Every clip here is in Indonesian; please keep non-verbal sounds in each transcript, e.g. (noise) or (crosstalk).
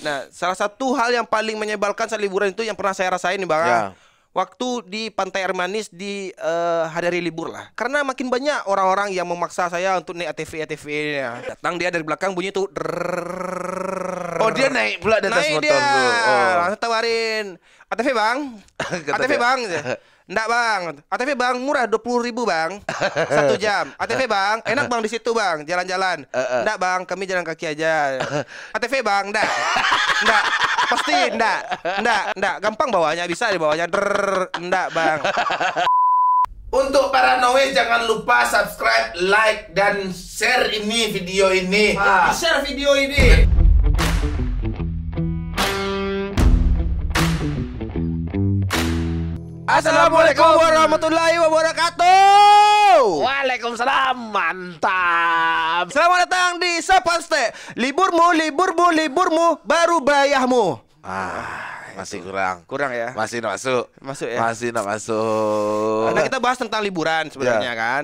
Nah, salah satu hal yang paling menyebalkan saat liburan itu yang pernah saya rasain nih Bang. Ya. Waktu di Pantai Air Manis di uh, eh, hari libur lah. Karena makin banyak orang-orang yang memaksa saya untuk naik ATV ATV ya. Datang dia dari belakang bunyi tuh drrrr, Oh dia (laughs) naik pula di atas naik motor dia. tuh. Oh. Langsung tawarin ATV bang, (laughs) ATV bang. Enggak bang, ATV bang murah dua puluh ribu bang, (laughs) satu jam. ATV bang, enak bang di situ bang, jalan-jalan. Enggak bang, kami jalan kaki aja. ATV bang, enggak, enggak, pasti enggak, enggak, enggak. Gampang bawanya bisa di bawahnya. enggak bang. Untuk para Noe jangan lupa subscribe, like, dan share ini video ini. Ah. Share video ini. Assalamualaikum warahmatullahi wabarakatuh. Waalaikumsalam. Mantap. Selamat datang di sepaste Liburmu, liburmu, liburmu, baru bayahmu. Ah masih kurang kurang ya masih nak masuk masuk ya masih nak masuk nah kita bahas tentang liburan sebenarnya yeah. kan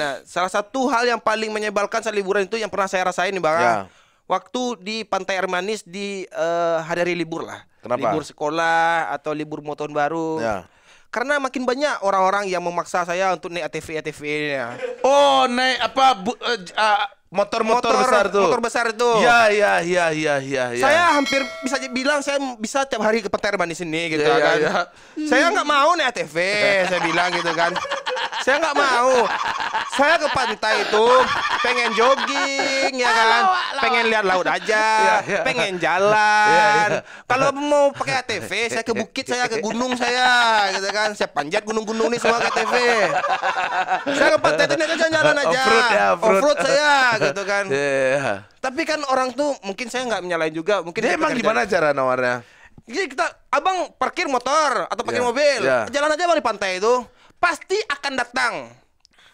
nah salah satu hal yang paling menyebalkan saat liburan itu yang pernah saya rasain nih bang yeah. waktu di pantai air manis di uh, eh, hari libur lah Kenapa? libur sekolah atau libur mau baru yeah karena makin banyak orang-orang yang memaksa saya untuk naik ATV ATV nya Ya. Oh, naik apa bu, uh, uh, motor-motor besar tuh. Motor besar itu. Iya, iya, iya, iya, iya. Ya. Saya hampir bisa bilang saya bisa tiap hari ke peternakan di sini gitu ya, kan. Ya, ya. Saya nggak mau nih ATV, saya bilang gitu kan. Saya nggak mau. Saya ke pantai itu pengen jogging ya kan, pengen lihat laut aja, iya, iya. pengen jalan. Kalau mau pakai ATV, saya ke bukit, saya ke gunung saya gitu kan. Saya panjat gunung-gunung nih semua ke ATV. Saya ke pantai itu nih kan jalan (laughs) aja. off ya, off Off-road saya gitu kan. Yeah. Tapi kan orang tuh mungkin saya nggak menyalahin juga, mungkin Dia emang gimana cara nawarnya? Jadi iya, kita abang parkir motor atau parkir yeah. mobil, yeah. jalan aja bang di pantai itu, pasti akan datang.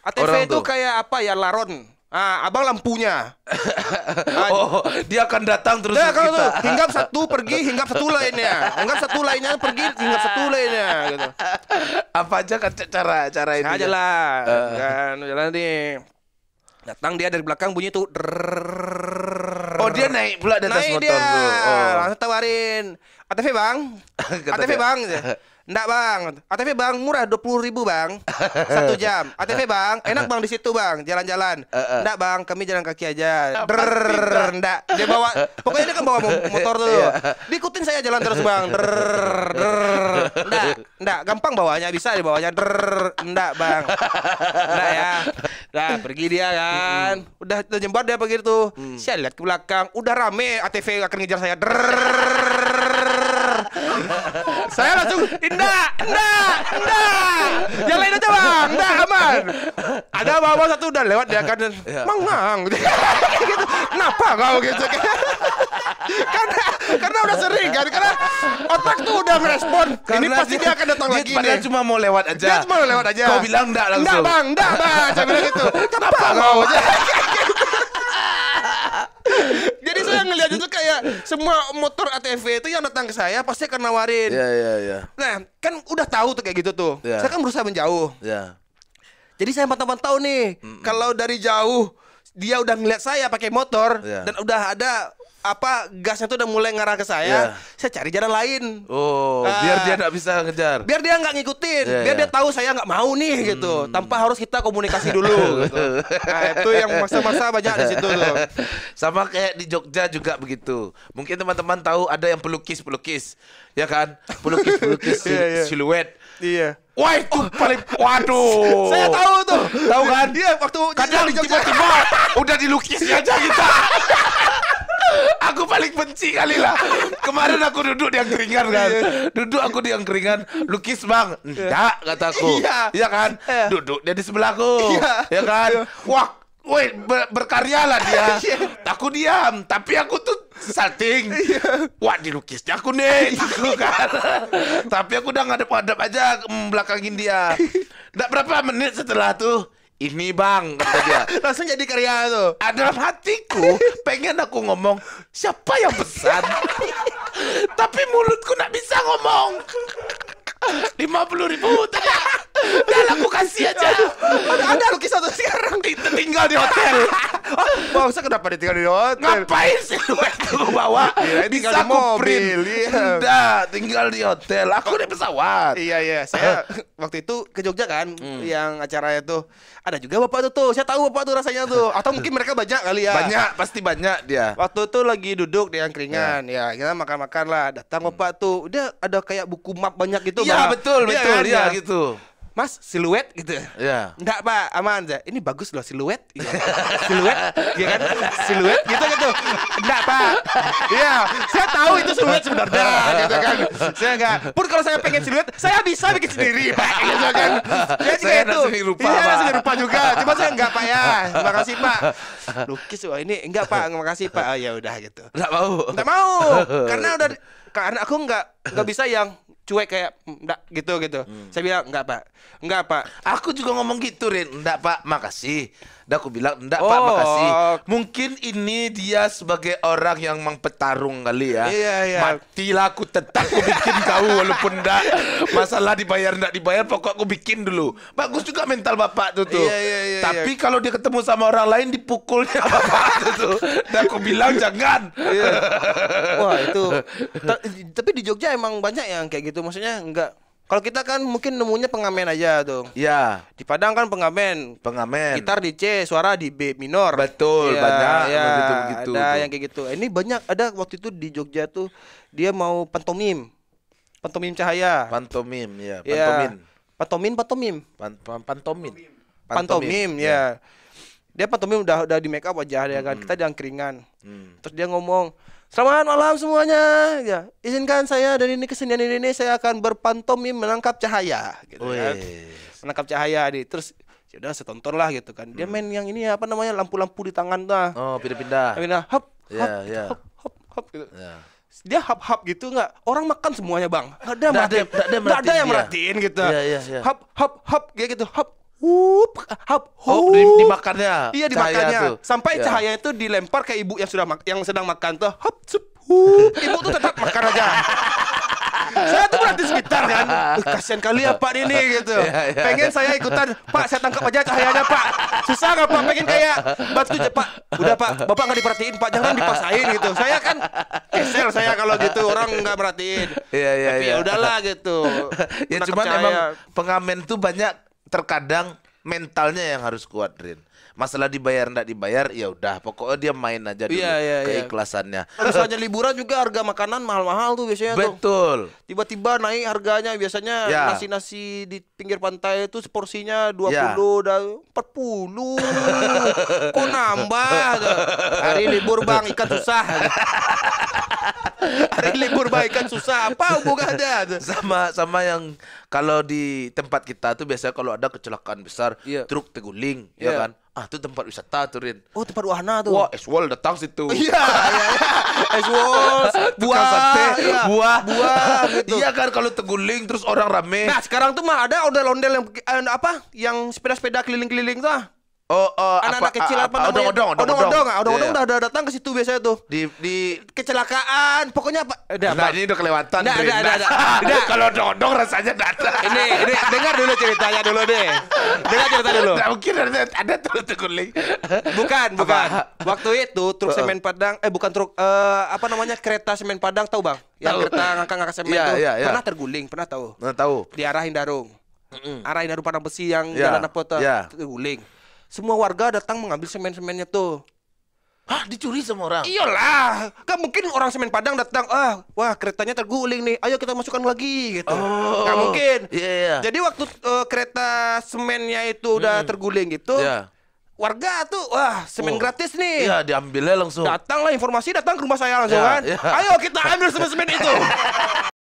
ATV orang itu tuh. kayak apa ya laron. Ah, abang lampunya. (laughs) oh, dia akan datang terus dia akan kita. Tuh, hinggap satu pergi, (laughs) hinggap satu lainnya. Hinggap satu lainnya pergi, hinggap satu lainnya gitu. Apa aja kan cara cara ini. Aja ya. lah. Uh. Kan jalan nih Datang dia dari belakang bunyi tuh. Drrrr. Oh dia naik pula di atas naik motor dia. tuh. Oh. Langsung tawarin. ATV bang. ATV bang. Enggak bang, ATV bang murah dua puluh ribu bang, (laughs) satu jam. ATV bang, (laughs) enak bang di situ bang, jalan-jalan. Enggak bang, kami jalan kaki aja. Drrrr, enggak. Dia bawa, pokoknya dia kan bawa motor tuh. Iya. Diikutin saya jalan terus bang. (laughs) Drrrr, enggak, enggak. Gampang bawanya, bisa dibawanya. Drrrr, enggak bang. Enggak ya. Nah pergi dia kan, udah, udah dia dia tuh Hmm. Saya lihat ke belakang, udah rame ATV akan ngejar saya. Drrrr. (laughs) saya langsung indah indah indah yang lain aja bang indah aman ada bawa satu udah lewat dia kan Mang iya. mengang (laughs) gitu kenapa kau gitu (laughs) karena karena udah sering kan karena otak tuh udah merespon ini pasti dia, akan datang lagi padahal cuma mau lewat aja dia cuma mau lewat aja kau bilang enggak langsung enggak bang enggak bang saya bilang gitu kenapa kau ngeliat itu kayak semua motor ATV itu yang datang ke saya pasti akan nawarin. Iya, iya, iya. Nah, kan udah tahu tuh kayak gitu tuh. Iya. Saya kan berusaha menjauh. Iya. Jadi saya teman-teman tahu nih. Mm -mm. Kalau dari jauh dia udah ngeliat saya pakai motor iya. dan udah ada apa gasnya tuh udah mulai ngarah ke saya, yeah. saya cari jalan lain. Oh, nah, biar dia nggak bisa ngejar. Biar dia nggak ngikutin, yeah, biar yeah. dia tahu saya nggak mau nih gitu. hmm. gitu. Tanpa harus kita komunikasi dulu. (laughs) gitu. Nah itu yang masa-masa banyak di situ tuh. Gitu. (laughs) Sama kayak di Jogja juga begitu. Mungkin teman-teman tahu ada yang pelukis pelukis, ya kan? Pelukis pelukis (laughs) iya, sil yeah, yeah. siluet. Iya. Yeah. Wah itu oh. paling waduh. Saya tahu tuh. Tahu kan? Dia waktu kadang tiba-tiba udah dilukis aja kita aku paling benci kali lah. Kemarin aku duduk di angkringan kan. Iya. Duduk aku di angkringan, lukis bang. Enggak aku. Iya. ya kan? Iya. Duduk dia di sebelahku. Iya. Ya kan? Iya. Wah, Woi, ber berkaryalah dia. (laughs) aku diam, tapi aku tuh salting. Wah, dilukisnya aku nih. Aku kan. tapi aku udah ngadep-ngadep aja mm, belakangin dia. Enggak (laughs) berapa menit setelah tuh ini bang kata dia (laughs) langsung jadi karya tuh ah, dalam hatiku pengen aku ngomong siapa yang pesan (laughs) tapi mulutku nggak bisa ngomong lima puluh ribu tadi aku kasih aja ada, ada lukisan tuh sekarang tinggal di hotel Ah, bang saya kenapa ditinggal di hotel ngapain sih lu itu bawa ya, tinggal di mobil iya. tinggal di hotel aku di pesawat iya iya saya (laughs) waktu itu ke Jogja kan hmm. yang acaranya tuh ada juga bapak tuh tuh saya tahu bapak tuh rasanya tuh atau mungkin mereka banyak kali ya banyak pasti banyak dia waktu itu lagi duduk di angkringan yeah. ya kita makan-makan lah datang bapak tuh udah ada kayak buku map banyak gitu iya betul betul, iya betul kan, iya, ya. gitu Mas siluet gitu. Iya. Enggak Pak, aman aja. Ini bagus loh siluet. Iya. siluet, ya kan? Siluet gitu gitu. Enggak Pak. Iya, saya tahu itu siluet sebenarnya gitu kan. Saya enggak. Pun kalau saya pengen siluet, saya bisa bikin sendiri Pak gitu kan. Saya juga itu. rupa, iya, saya rupa juga. Cuma saya enggak Pak ya. Terima kasih Pak. Lukis wah ini enggak Pak, terima kasih Pak. Ah, ya udah gitu. Enggak mau. Enggak mau. Karena udah karena aku enggak enggak bisa yang cuek kayak enggak gitu gitu. Hmm. Saya bilang enggak pak, enggak pak. Aku juga ngomong gitu Rin, enggak pak, makasih. Dan aku bilang enggak oh. pak, makasih. Mungkin ini dia sebagai orang yang memang petarung kali ya. Iya iya. Matilah aku tetap aku bikin kau walaupun enggak masalah dibayar enggak dibayar, pokok aku bikin dulu. Bagus juga mental bapak tuh tuh. Iya, iya, iya, Tapi iya. kalau dia ketemu sama orang lain dipukulnya (laughs) bapak tuh tuh. Dan aku bilang jangan. Iya. Wah itu. Tapi di Jogja emang banyak yang kayak gitu gitu maksudnya enggak, kalau kita kan mungkin nemunya pengamen aja dong. Iya. Di Padang kan pengamen. Pengamen. Gitar di C, suara di B minor. Betul, ya, banyak ya, begitu begitu. Ada tuh. yang kayak gitu. Ini banyak ada waktu itu di Jogja tuh dia mau pantomim. Pantomim cahaya. Pantomim iya, ya, pantomim. Ya. Pantomim, pantomim. Pan, pan, pantomim. Pantomim, pantomim ya. ya. Dia pantomim udah udah di make up aja dia kan. Hmm. Kita yang keringan. Hmm. Terus dia ngomong Selamat malam semuanya. Ya, izinkan saya dari ini kesenian ini saya akan berpantomim menangkap cahaya gitu oh, kan. Menangkap cahaya di terus ya udah setonton lah gitu kan. Dia hmm. main yang ini apa namanya lampu-lampu di tangan tuh. Ah. Oh, pindah-pindah. Pindah hop hop, ya, gitu, ya. hop hop hop gitu. Yeah. Dia hap-hap gitu nggak orang makan semuanya bang nggak ada nggak ada, ada, yang merhatiin gitu yeah, yeah, yeah. hap hap hap kayak gitu hap Hup, hap, oh, hup. Oh, dimakannya. Iya, dimakannya. Cahaya Sampai ya. cahaya itu dilempar ke ibu yang sudah yang sedang makan tuh. Hop, sup, (laughs) hup. Ibu tuh tetap makan aja. (laughs) saya tuh berarti sekitar kan. Uh, kasihan kali ya Pak ini gitu. Yeah, yeah. Iya. Pengen saya ikutan, Pak saya tangkap aja cahayanya Pak. Susah nggak Pak? Pengen kayak batu Pak. Udah Pak, Bapak nggak diperhatiin Pak, jangan dipaksain gitu. Saya kan kesel saya kalau gitu orang nggak perhatiin Iya iya. Tapi ya iya. udahlah gitu. (laughs) ya Menangkap cuman cahaya. emang pengamen tuh banyak terkadang mentalnya yang harus kuat Rin. Masalah dibayar ndak dibayar ya udah pokoknya dia main aja dulu yeah, yeah, iya. keikhlasannya. Yeah. Terus aja liburan juga harga makanan mahal-mahal tuh biasanya Betul. Tiba-tiba naik harganya biasanya nasi ya. nasi-nasi di pinggir pantai itu seporsinya 20 yeah. dan puluh Kok nambah? Hari libur Bang ikan susah. Hari libur baik kan susah. Apa hubungannya? Sama sama yang kalau di tempat kita tuh biasanya kalau ada kecelakaan besar, yeah. truk teguling, yeah. ya iya. kan? Ah, itu tempat wisata turin Oh, tempat wahana tuh. Wah, wall datang situ. (laughs) Iya, iya, iya. (laughs) buah, sate, iya. buah, buah gitu. Iya kan kalau teguling terus orang rame. Nah, sekarang tuh mah ada ondel-ondel yang eh, apa? Yang sepeda-sepeda keliling-keliling tuh. Ah. Oh, oh anak-anak kecil apa, apa namanya? Odong-odong, odong-odong. Odong-odong ah, iya. udah datang ke situ biasanya tuh. Di di kecelakaan, pokoknya apa? Udah, eh, nah, ini udah kelewatan. Enggak, enggak, enggak. (laughs) Kalau odong-odong rasanya datang Ini ini dengar dulu ceritanya dulu deh. Dengar cerita dulu. Nah, mungkin ada ada tuh tekuling. Bukan, bukan. Waktu itu truk semen Padang eh bukan truk eh apa namanya? kereta semen Padang tahu, Bang? Yang kereta ngangkat-ngangkat semen iya, tuh. Iya, pernah terguling, pernah tahu? Pernah tahu. darung. Mm -mm. Arahin darung Padang Besi yang jalan apa tuh? Terguling semua warga datang mengambil semen-semennya tuh. Hah, dicuri semua orang? Iyalah, gak mungkin orang semen Padang datang, ah, wah keretanya terguling nih, ayo kita masukkan lagi gitu. Oh, gak mungkin. Iya, iya, iya. Jadi waktu uh, kereta semennya itu udah hmm. terguling gitu, yeah. warga tuh, wah semen oh. gratis nih. Iya, diambilnya langsung. Datanglah informasi, datang ke rumah saya langsung yeah, kan. Yeah. Ayo kita ambil semen-semen itu. (laughs)